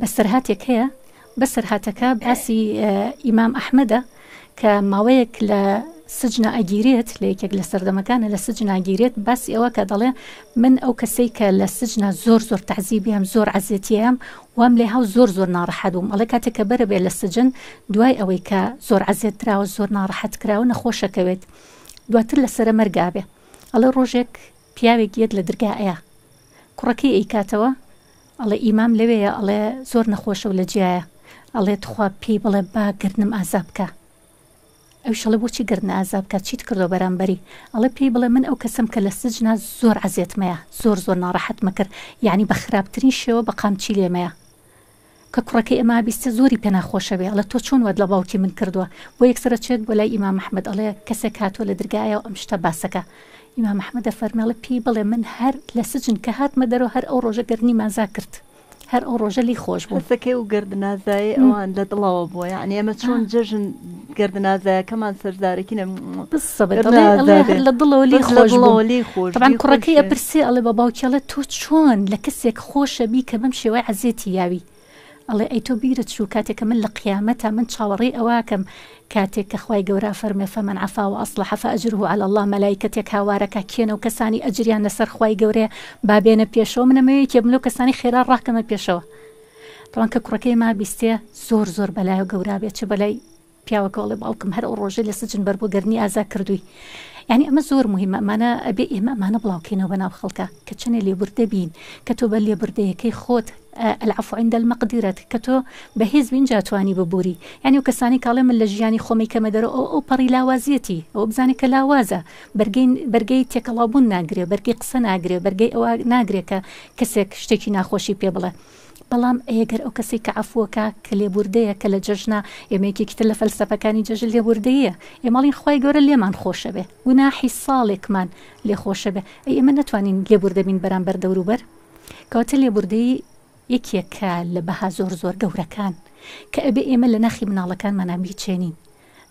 بەسەرهاتێک هەیە بەسەرهاتەکە باسی ئیمام ئەحمەدە کە ماوەیەک لە سجنە ئەگیرێت لە یەکێک لە سەردەمەکانە لە سجن ئاگیرێت باسی ئەوە کە دەڵێ من ئەو کەسەی کە لە سجنە زۆر زۆر تعزیبیم زۆر عزیەتیم وام لێ هاو زۆر زۆر ناڕەحەدوم ئەڵە کاتێککە بەرە بێ لە سجن دوای ئەوەی کە زۆر عزیێت درراوە زۆر ناڕەحەت کراوە نەخۆشەکەوێت دواتر لە سرە مەرگابێ ئەڵە ڕۆژێک پیاوێک یەت لە دررگایە کوڕەکەی ئەیکاتەوە ئەڵێ ئیمام لەوەیە ئەڵێ زۆر نەخۆشە و لە جیایە ئەڵێ تخوا پێی بڵێ باگرنم ئازاب بکە ئەو شەڵە بۆچی گرنە ئازاب بکە چیت کردۆ بەرامبەری ئەڵێ پێی بڵێ من ئەو کەسم کە لە سجنا زۆر عزیێتمەیە زۆر زۆر ناڕەحەت مەکرد یعنی بە خراپترین شێوە بە قام چی لێمەیە کە کوڕەکەی ئەما بیستە زۆری پێ ناخۆشەوێ لە تۆ چۆن وەد لە باوکی من کردووە بۆ یەکسرە چێت بۆ لای ئیما مححمد ئەڵێ کەسێک هاتۆ لە دررگایە و ئەم شتە باسەکە ئیما مححمەدە فەرمێڵە پێی بڵێ من هەر لە سجن کە هاتمە دەرەوە هەر ئەو ڕۆژە گەرنی مازا کرد. هەر ئەو ڕۆژە لی خۆش بوو سەکەی و گردنازایی ئەوان لە دڵەوە بۆ یعنی ئەمە چۆن جژن گردنازایەکەمان سەردارێکی لە دڵەوەلی خۆشڵەوەلی خۆش کوڕەکەی ئەپرسی ئەڵێ بە باوکیڵە تۆ چۆن لە کەسێک خۆشە بی کە بەم شێوای عزیێتی یاوی ئەڵێ ئەی تۆ بیرت چوو کاتێککە من لە قیامەتە من چاوەڕێ ئەواکەم کاتێک کە خخوای گەورە فەرمێ فەمەەن عفا و ئەسڵ حەف ئەجر و على الله مەلایکەتێک هاوارەکە کێنە و کەسانی ئەجریان لەسەر خخوای گەورەیە بابێنە پێشەوە منەمەوێت کێ بلو کەسانی خێرا ڕاکەمە پێشەوە تاوان کە کوڕەکەی ما بیستێ زۆر زۆر بەلای و گەورابێت چ بەلای پیاوەکەڵێ باڵکم هەر ڕۆژێ لە سجن بەربوو گەرنی ئازا کردووی ینی ئەمە زۆر مهمەمانە ئەبێ ئێمە ئەمانە بڵاوکەینەوە بەناو خەڵکە کە چنە لێبوردە بین کە تۆ بە لێبردەیەەکەی خۆت العفو عند المەقدرەت کە تۆ بەهێز بینجا توانی ببووری ینی و کەسانی کاڵێ من لە ژیانی خۆمی کەمە دەرە ئەو ئەو پەڕی لاوازیەتی ئەو بزانێت کە لاوازە بەرگەی تێکەڵابوون ناگرێ بەرگی قسە ناگرێ بەرگەی ئەوە ناگرێت کە کەسێک شتێکی ناخۆشی پێ بڵێ بەڵام ئەگەر ئەو کەسی کە ئەفوەکە کە لێبوردەیە کە لە جژنا ئێمەیەکی کتتر لە فەلسەفەکانی جژل لێبوردەیە ئێماڵین خی گەورە لێمان خۆشە بێ گوناحی ساڵێکمان لێ خۆشە بێ ئێمە نتوانین لێبوردەبین بەرامبەر دەوروبەر کەواتە لێبوردەی یەکیەکە لە بەها زۆر زۆر گەورەکان کە ئەبێ ئێمە لە نەخی مناڵەکان مەنامی چێنین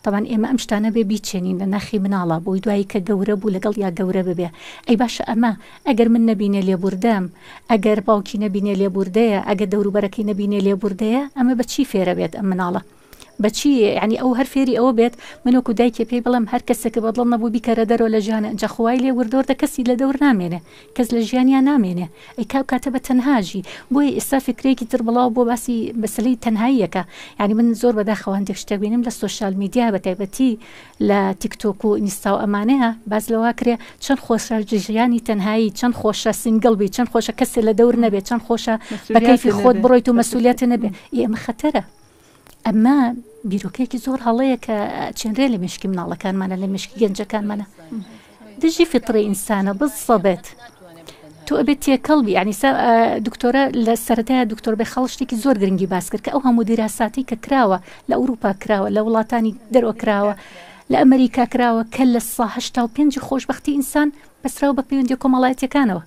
تاوان ئێمە ئەم شتانە بێ بیچێنین لە نەخی مناڵە بۆی دوایی کە گەورە بوو لەگەڵ یا گەورە ببێ ئەی باشە ئەمە ئەگەر من نبینێ لێبوردەم ئەگەر باوکی نبینێ لێبوردەیە ئەگە دەوروبەرەکەی نبینێ لێبوردەیە ئەمە بە چی فێرە بێت ئەم مناڵە بەچیە ینی ئەو هەر فێری ئەوە بێت منۆکو دایکێ پێی بڵم هەر کەسێکە بەڵم نەبوو بیکەرە دەرەوە لە ژیانە جەخوای لێ وردۆردە کەسی لە دەور نامێنێ کەس لە ژیانیان نامێنێ ئەی کاو کاتە بە تەنهاژی بۆی ئێستا فکرێکی تر بڵاو بۆ باسی بەسلەی تەنهاییەکە ینی من زۆر بەداخەوەندێک شتە بینم لە سوۆشال میدیا بە تایبەتی لە تیکتۆک و ئینستا و ئەمانەیە باز لەوا کرێ چەند خۆشە ژیانی تەنهایی چەند خۆشە سنگڵبی چەند خۆشە کەسێ لە دەور نەبێت چەند خۆشە بەکەیفی خۆت بڕۆیت و مەسوولێتە نەبێ ئێمە خەتەرە ئەمە بیرۆکەیەکی زۆر هەڵەیە کە چندرێ لە مشکی مناڵەکانمانە لە مشکی گەنجەکانمانە دژی فطری ئینسانە بزسەبێت تو ئەبێت تێکەڵبی عنیسا دکتۆرە لە سەرەتای دکتۆر بە خەڵشتێکی زۆر گرنگی باس کرد کە ئەو هەموو دیراساتی کە کراوە لە ئەوروپا کراوە لە وڵاتانی دەرەوە کراوە لە ئەمریکا کراوە کە لە ساهشتا و پێنج خۆشببختی ئینسان بەسراو بە پەیوەندی کۆمەڵایەتەکانەوە.